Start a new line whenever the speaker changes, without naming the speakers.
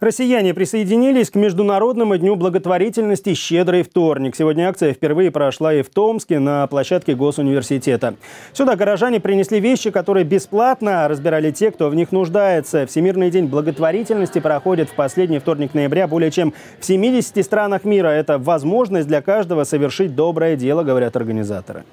Россияне присоединились к Международному дню благотворительности «Щедрый вторник». Сегодня акция впервые прошла и в Томске на площадке Госуниверситета. Сюда горожане принесли вещи, которые бесплатно разбирали те, кто в них нуждается. Всемирный день благотворительности проходит в последний вторник ноября более чем в 70 странах мира. Это возможность для каждого совершить доброе дело, говорят организаторы.